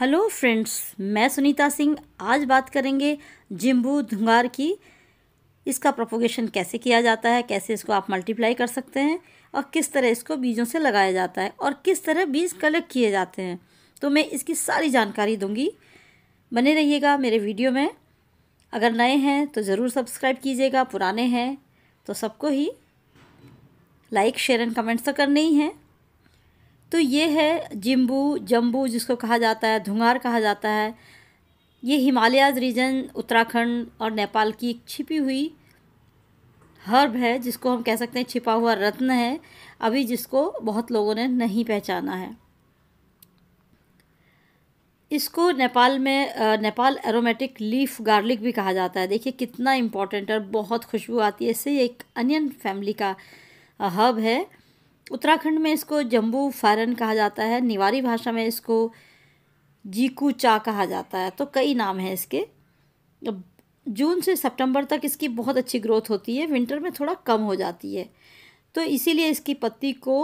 hello friends मैं सुनीता सिंह आज बात करेंगे जिम्बू धुंगार की इसका प्रोपोगेशन कैसे किया जाता है कैसे इसको आप मल्टीप्लाई कर सकते हैं और किस तरह इसको बीजों से लगाया जाता है और किस तरह बीज कलेक्ट किए जाते हैं तो मैं इसकी सारी जानकारी दूंगी बने रहिएगा मेरे वीडियो में अगर नए हैं तो ज़रूर सब्सक्राइब कीजिएगा पुराने हैं तो सबको ही लाइक शेयर एंड कमेंट्स तो करने ही हैं तो ये है जिम्बू जम्बू जिसको कहा जाता है धुंगार कहा जाता है ये हिमालयाज रीजन उत्तराखंड और नेपाल की एक छिपी हुई हर्ब है जिसको हम कह सकते हैं छिपा हुआ रत्न है अभी जिसको बहुत लोगों ने नहीं पहचाना है इसको नेपाल में नेपाल एरोमेटिक लीफ गार्लिक भी कहा जाता है देखिए कितना इम्पोर्टेंट और बहुत खुशबू आती है इससे एक अनियन फैमिली का हर्ब है उत्तराखंड में इसको जम्बू फारन कहा जाता है निवारी भाषा में इसको जीकू चा कहा जाता है तो कई नाम हैं इसके जून से सितंबर तक इसकी बहुत अच्छी ग्रोथ होती है विंटर में थोड़ा कम हो जाती है तो इसीलिए इसकी पत्ती को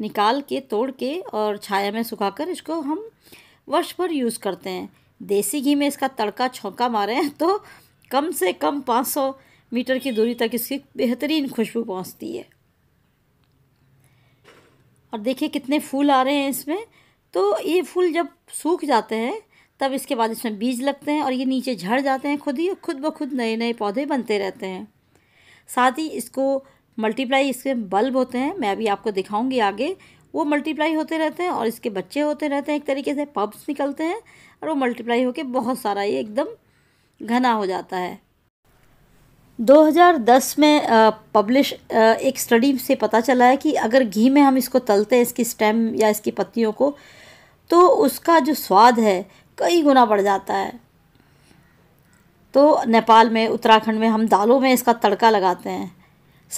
निकाल के तोड़ के और छाया में सुखाकर इसको हम वर्ष भर यूज़ करते हैं देसी घी में इसका तड़का छौंका मारें तो कम से कम 500 मीटर की दूरी तक इसकी बेहतरीन खुशबू पहुंचती है और देखिए कितने फूल आ रहे हैं इसमें तो ये फूल जब सूख जाते हैं तब इसके बाद इसमें बीज लगते हैं और ये नीचे झड़ जाते हैं खुद ही खुद ब खुद नए नए पौधे बनते रहते हैं साथ ही इसको मल्टीप्लाई इसके बल्ब होते हैं मैं अभी आपको दिखाऊंगी आगे वो मल्टीप्लाई होते रहते हैं और इसके बच्चे होते रहते हैं एक तरीके से पब्स निकलते हैं और वो मल्टीप्लाई होकर बहुत सारा ये एकदम घना हो जाता है 2010 में पब्लिश एक स्टडी से पता चला है कि अगर घी में हम इसको तलते हैं इसकी स्टेम या इसकी पत्तियों को तो उसका जो स्वाद है कई गुना बढ़ जाता है तो नेपाल में उत्तराखंड में हम दालों में इसका तड़का लगाते हैं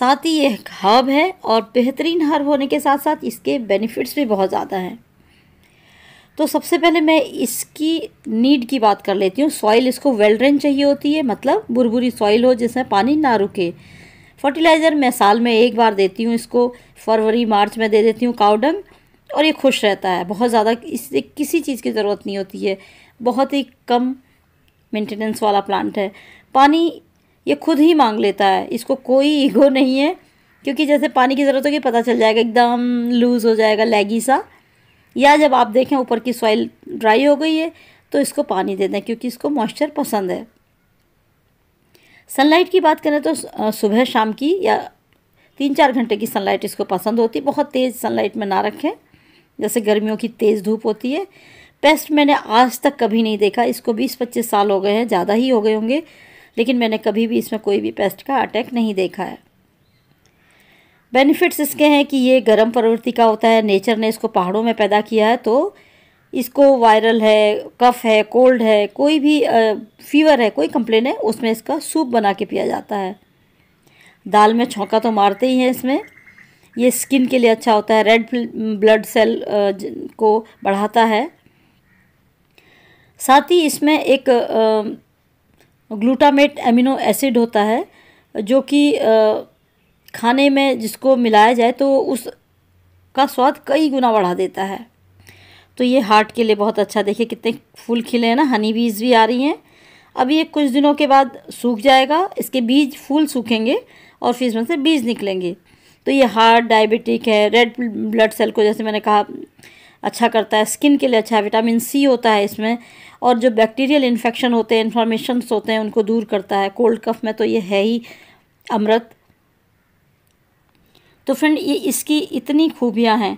साथ ही ये हर्ब है और बेहतरीन हर्ब होने के साथ साथ इसके बेनिफिट्स भी बहुत ज़्यादा हैं तो सबसे पहले मैं इसकी नीड की बात कर लेती हूँ सॉइल इसको वेल ड्रेन चाहिए होती है मतलब बुरबुरी सॉइल हो जिसमें पानी ना रुके फर्टिलाइज़र मैं साल में एक बार देती हूँ इसको फरवरी मार्च में दे देती हूँ काउडंग और ये खुश रहता है बहुत ज़्यादा इससे किसी चीज़ की ज़रूरत नहीं होती है बहुत ही कम मेंटेनेंस वाला प्लांट है पानी ये खुद ही मांग लेता है इसको कोई ईगो नहीं है क्योंकि जैसे पानी की ज़रूरत होगी पता चल जाएगा एकदम लूज़ हो जाएगा लैगी सा या जब आप देखें ऊपर की सॉइल ड्राई हो गई है तो इसको पानी दे दें क्योंकि इसको मॉइस्चर पसंद है सनलाइट की बात करें तो सुबह शाम की या तीन चार घंटे की सनलाइट इसको पसंद होती है बहुत तेज़ सनलाइट में ना रखें जैसे गर्मियों की तेज़ धूप होती है पेस्ट मैंने आज तक कभी नहीं देखा इसको बीस पच्चीस साल हो गए हैं ज़्यादा ही हो गए होंगे लेकिन मैंने कभी भी इसमें कोई भी पेस्ट का अटैक नहीं देखा है बेनिफिट्स इसके हैं कि ये गर्म प्रवृत्ति का होता है नेचर ने इसको पहाड़ों में पैदा किया है तो इसको वायरल है कफ है कोल्ड है कोई भी फीवर है कोई कंप्लेन है उसमें इसका सूप बना के पिया जाता है दाल में छौका तो मारते ही हैं इसमें ये स्किन के लिए अच्छा होता है रेड ब्लड सेल को बढ़ाता है साथ ही इसमें एक ग्लूटामेट एमिनो एसिड होता है जो कि खाने में जिसको मिलाया जाए तो उस का स्वाद कई गुना बढ़ा देता है तो ये हार्ट के लिए बहुत अच्छा देखिए कितने फूल खिले हैं ना हनी बीज भी आ रही हैं अब ये कुछ दिनों के बाद सूख जाएगा इसके बीज फूल सूखेंगे और फिर इसमें से बीज निकलेंगे तो ये हार्ट डायबिटिक है रेड ब्लड सेल को जैसे मैंने कहा अच्छा करता है स्किन के लिए अच्छा है विटामिन सी होता है इसमें और जो बैक्टीरियल इन्फेक्शन होते हैं इन्फॉर्मेशन होते हैं उनको दूर करता है कोल्ड कफ में तो ये है ही अमृत तो फ्रेंड ये इसकी इतनी खूबियाँ हैं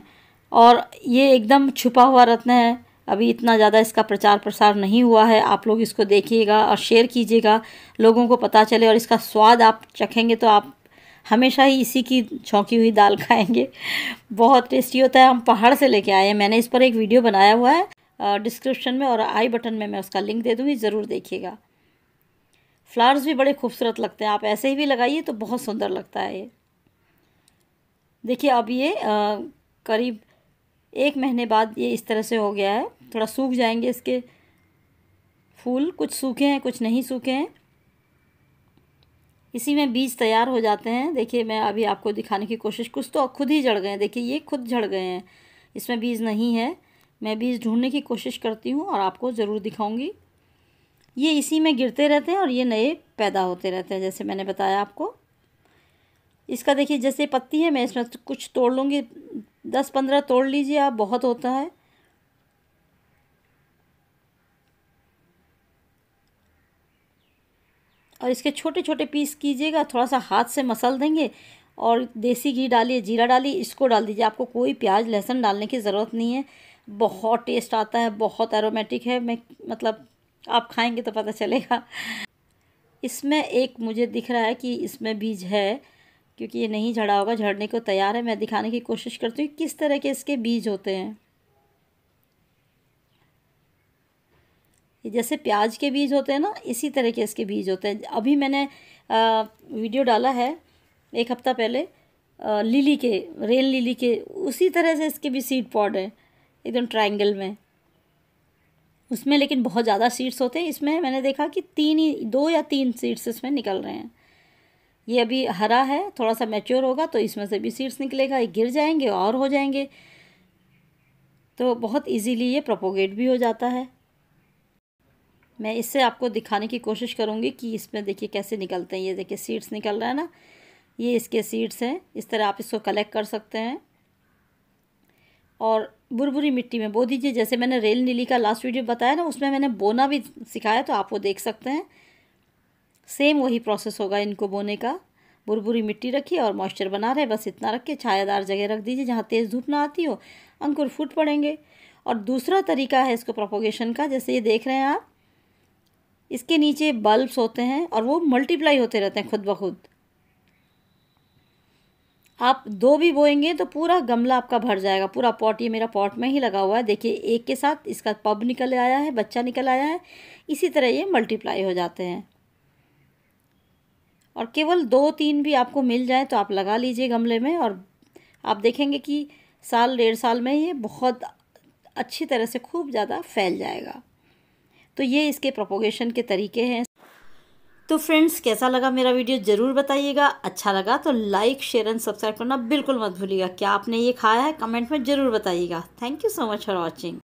और ये एकदम छुपा हुआ रत्न है अभी इतना ज़्यादा इसका प्रचार प्रसार नहीं हुआ है आप लोग इसको देखिएगा और शेयर कीजिएगा लोगों को पता चले और इसका स्वाद आप चखेंगे तो आप हमेशा ही इसी की छौकी हुई दाल खाएंगे बहुत टेस्टी होता है हम पहाड़ से लेके आए हैं मैंने इस पर एक वीडियो बनाया हुआ है डिस्क्रिप्शन में और आई बटन में मैं उसका लिंक दे दूँगी ज़रूर देखिएगा फ्लावर्स भी बड़े खूबसूरत लगते हैं आप ऐसे ही भी लगाइए तो बहुत सुंदर लगता है ये देखिए अब ये आ, करीब एक महीने बाद ये इस तरह से हो गया है थोड़ा सूख जाएंगे इसके फूल कुछ सूखे हैं कुछ नहीं सूखे हैं इसी में बीज तैयार हो जाते हैं देखिए मैं अभी आपको दिखाने की कोशिश कुछ तो खुद ही झड़ गए हैं देखिए ये खुद झड़ गए हैं इसमें बीज नहीं है मैं बीज ढूंढने की कोशिश करती हूँ और आपको ज़रूर दिखाऊँगी ये इसी में गिरते रहते हैं और ये नए पैदा होते रहते हैं जैसे मैंने बताया आपको इसका देखिए जैसे पत्ती है मैं इसमें तो कुछ तोड़ लूँगी दस पंद्रह तोड़ लीजिए आप बहुत होता है और इसके छोटे छोटे पीस कीजिएगा थोड़ा सा हाथ से मसल देंगे और देसी घी डालिए जीरा डालिए इसको डाल दीजिए आपको कोई प्याज लहसुन डालने की ज़रूरत नहीं है बहुत टेस्ट आता है बहुत एरोमेटिक है मैं मतलब आप खाएंगे तो पता चलेगा इसमें एक मुझे दिख रहा है कि इसमें बीज है क्योंकि ये नहीं झड़ा होगा झड़ने को तैयार है मैं दिखाने की कोशिश करती हूँ किस तरह के इसके बीज होते हैं जैसे प्याज के बीज होते हैं ना इसी तरह के इसके बीज होते हैं अभी मैंने आ, वीडियो डाला है एक हफ़्ता पहले आ, लिली के रेन लिली के उसी तरह से इसके भी सीड पॉड है एकदम ट्रायंगल में उसमें लेकिन बहुत ज़्यादा सीड्स होते हैं इसमें मैंने देखा कि तीन ही दो या तीन सीड्स इसमें निकल रहे हैं ये अभी हरा है थोड़ा सा मैच्योर होगा तो इसमें से भी सीड्स निकलेगा ये गिर जाएंगे और हो जाएंगे तो बहुत इजीली ये प्रोपोगेट भी हो जाता है मैं इससे आपको दिखाने की कोशिश करूँगी कि इसमें देखिए कैसे निकलते हैं ये देखिए सीड्स निकल रहा है ना ये इसके सीड्स हैं इस तरह आप इसको कलेक्ट कर सकते हैं और बुरबुरी मिट्टी में बो दीजिए जैसे मैंने रेल नीली का लास्ट वीडियो बताया ना उसमें मैंने बोना भी सिखाया तो आप वो देख सकते हैं सेम वही प्रोसेस होगा इनको बोने का भुरभुरी मिट्टी रखिए और मॉइस्चर बना रहे बस इतना रखिए छायादार जगह रख दीजिए जहाँ तेज़ धूप ना आती हो अंकुर फूट पड़ेंगे और दूसरा तरीका है इसको प्रोपोगेशन का जैसे ये देख रहे हैं आप इसके नीचे बल्ब्स होते हैं और वो मल्टीप्लाई होते रहते हैं खुद ब खुद आप दो भी बोएंगे तो पूरा गमला आपका भर जाएगा पूरा पॉट ये मेरा पॉट में ही लगा हुआ है देखिए एक के साथ इसका पब निकल आया है बच्चा निकल आया है इसी तरह ये मल्टीप्लाई हो जाते हैं और केवल दो तीन भी आपको मिल जाए तो आप लगा लीजिए गमले में और आप देखेंगे कि साल डेढ़ साल में ये बहुत अच्छी तरह से खूब ज़्यादा फैल जाएगा तो ये इसके प्रोपोगेशन के तरीके हैं तो फ्रेंड्स कैसा लगा मेरा वीडियो ज़रूर बताइएगा अच्छा लगा तो लाइक शेयर एंड सब्सक्राइब करना बिल्कुल मत भूलिएगा क्या आपने ये खाया है कमेंट में ज़रूर बताइएगा thank you so much for watching